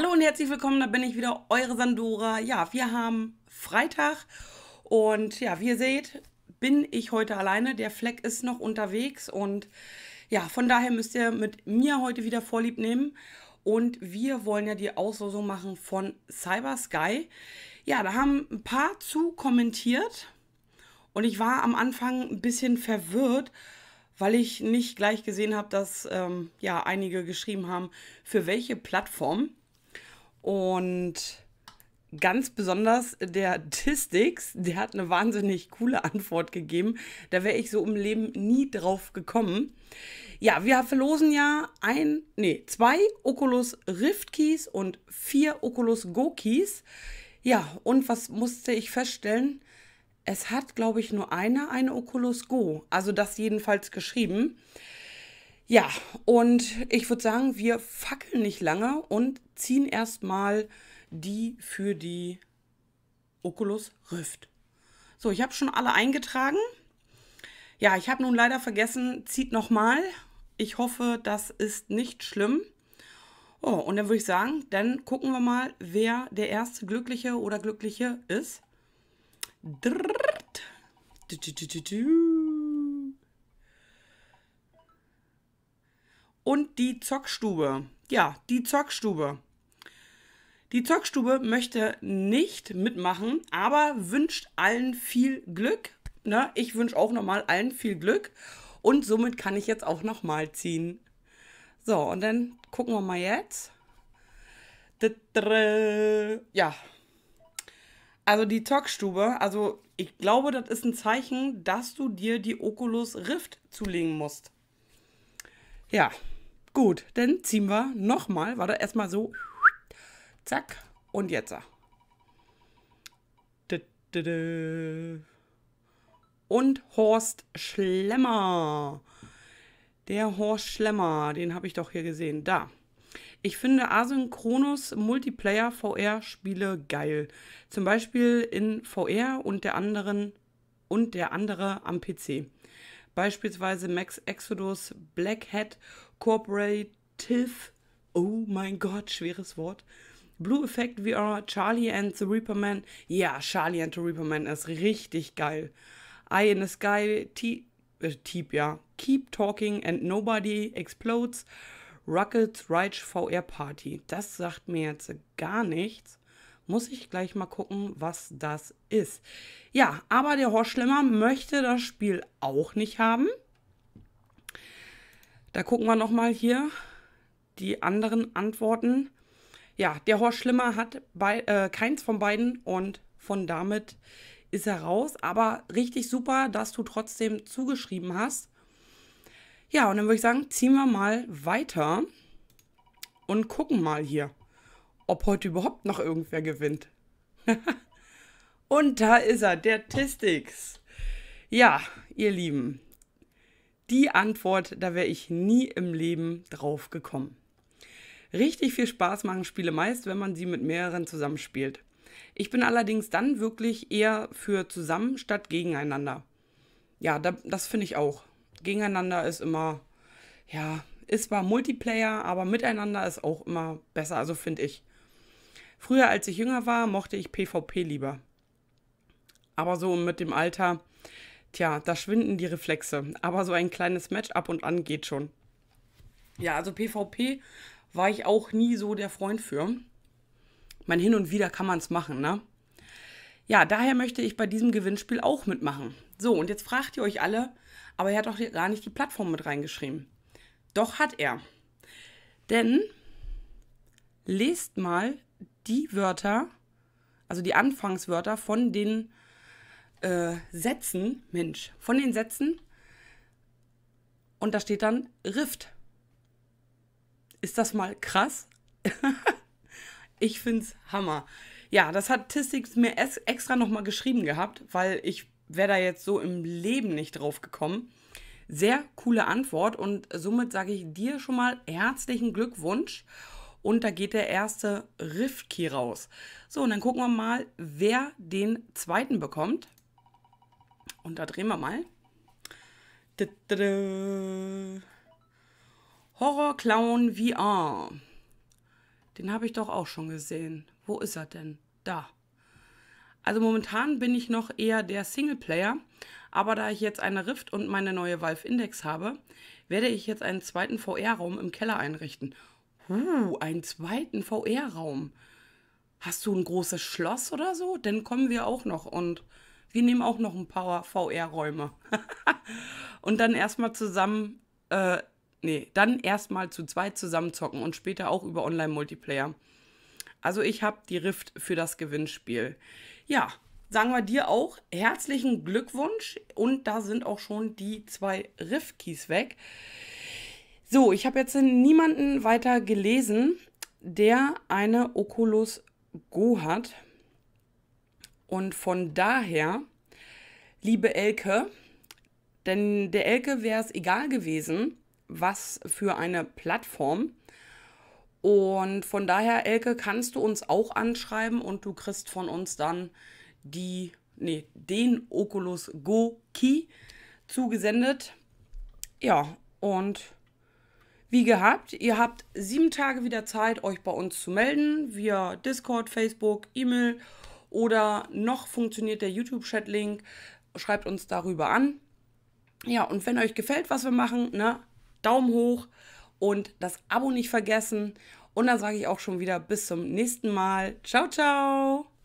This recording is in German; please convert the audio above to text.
Hallo und herzlich willkommen, da bin ich wieder, eure Sandora. Ja, wir haben Freitag und ja, wie ihr seht, bin ich heute alleine. Der Fleck ist noch unterwegs und ja, von daher müsst ihr mit mir heute wieder Vorlieb nehmen. Und wir wollen ja die Auslosung machen von Cyber Sky. Ja, da haben ein paar zu kommentiert und ich war am Anfang ein bisschen verwirrt, weil ich nicht gleich gesehen habe, dass ähm, ja einige geschrieben haben, für welche Plattform. Und ganz besonders der Tistix, der hat eine wahnsinnig coole Antwort gegeben. Da wäre ich so im Leben nie drauf gekommen. Ja, wir verlosen ja ein, nee, zwei Oculus Rift Keys und vier Oculus Go Keys. Ja, und was musste ich feststellen? Es hat, glaube ich, nur einer eine Oculus Go. Also das jedenfalls geschrieben. Ja, und ich würde sagen, wir fackeln nicht lange und ziehen erstmal die für die Oculus Rift. So, ich habe schon alle eingetragen. Ja, ich habe nun leider vergessen, zieht nochmal. Ich hoffe, das ist nicht schlimm. Oh, und dann würde ich sagen, dann gucken wir mal, wer der erste Glückliche oder Glückliche ist. Drrrt. Du, du, du, und die Zockstube. Ja, die Zockstube. Die Zockstube möchte nicht mitmachen, aber wünscht allen viel Glück. Ne? Ich wünsche auch nochmal allen viel Glück. Und somit kann ich jetzt auch nochmal ziehen. So, und dann gucken wir mal jetzt. Ja. Also die Zockstube, also ich glaube, das ist ein Zeichen, dass du dir die Oculus Rift zulegen musst. Ja. Gut, dann ziehen wir nochmal. Warte, erstmal so. Zack. Und jetzt. Und Horst Schlemmer. Der Horst Schlemmer, den habe ich doch hier gesehen. Da. Ich finde asynchrones Multiplayer VR-Spiele geil. Zum Beispiel in VR und der anderen und der andere am PC beispielsweise Max Exodus Black Hat Corporative, oh mein Gott, schweres Wort, Blue Effect VR, Charlie and the Reaper Man. ja, Charlie and the Reaper Man ist richtig geil, Eye in the Sky, T äh, Teep, ja, Keep Talking and Nobody Explodes, Rockets Rage VR Party, das sagt mir jetzt gar nichts. Muss ich gleich mal gucken, was das ist. Ja, aber der Horst Schlemmer möchte das Spiel auch nicht haben. Da gucken wir nochmal hier die anderen Antworten. Ja, der Horst Schlimmer hat bei, äh, keins von beiden und von damit ist er raus. Aber richtig super, dass du trotzdem zugeschrieben hast. Ja, und dann würde ich sagen, ziehen wir mal weiter und gucken mal hier ob heute überhaupt noch irgendwer gewinnt. Und da ist er, der Tistix. Ja, ihr Lieben, die Antwort, da wäre ich nie im Leben drauf gekommen. Richtig viel Spaß machen Spiele meist, wenn man sie mit mehreren zusammenspielt. Ich bin allerdings dann wirklich eher für zusammen statt gegeneinander. Ja, da, das finde ich auch. Gegeneinander ist immer, ja, ist zwar Multiplayer, aber miteinander ist auch immer besser, also finde ich. Früher, als ich jünger war, mochte ich PvP lieber. Aber so mit dem Alter, tja, da schwinden die Reflexe. Aber so ein kleines Match ab und an geht schon. Ja, also PvP war ich auch nie so der Freund für. Mein hin und wieder kann man es machen, ne? Ja, daher möchte ich bei diesem Gewinnspiel auch mitmachen. So, und jetzt fragt ihr euch alle, aber er hat doch gar nicht die Plattform mit reingeschrieben. Doch hat er. Denn lest mal die Wörter, also die Anfangswörter von den äh, Sätzen, Mensch, von den Sätzen. Und da steht dann Rift. Ist das mal krass? ich find's Hammer. Ja, das hat Tissix mir extra nochmal geschrieben gehabt, weil ich wäre da jetzt so im Leben nicht drauf gekommen. Sehr coole Antwort und somit sage ich dir schon mal herzlichen Glückwunsch und da geht der erste Rift-Key raus. So, und dann gucken wir mal, wer den zweiten bekommt. Und da drehen wir mal. Horror Clown VR. Den habe ich doch auch schon gesehen. Wo ist er denn? Da. Also momentan bin ich noch eher der Singleplayer, aber da ich jetzt eine Rift und meine neue Valve Index habe, werde ich jetzt einen zweiten VR-Raum im Keller einrichten. Uh, einen zweiten VR-Raum. Hast du ein großes Schloss oder so? Dann kommen wir auch noch und wir nehmen auch noch ein paar VR-Räume. und dann erstmal zusammen, äh, nee, dann erstmal zu zweit zusammen zocken und später auch über Online-Multiplayer. Also ich habe die Rift für das Gewinnspiel. Ja, sagen wir dir auch herzlichen Glückwunsch und da sind auch schon die zwei Rift-Keys weg. So, ich habe jetzt niemanden weiter gelesen, der eine Oculus Go hat. Und von daher, liebe Elke, denn der Elke wäre es egal gewesen, was für eine Plattform. Und von daher, Elke, kannst du uns auch anschreiben und du kriegst von uns dann die, nee, den Oculus Go Key zugesendet. Ja, und wie gehabt, ihr habt sieben Tage wieder Zeit, euch bei uns zu melden, via Discord, Facebook, E-Mail oder noch funktioniert der YouTube-Chat-Link. Schreibt uns darüber an. Ja, und wenn euch gefällt, was wir machen, ne, Daumen hoch und das Abo nicht vergessen. Und dann sage ich auch schon wieder bis zum nächsten Mal. Ciao, ciao!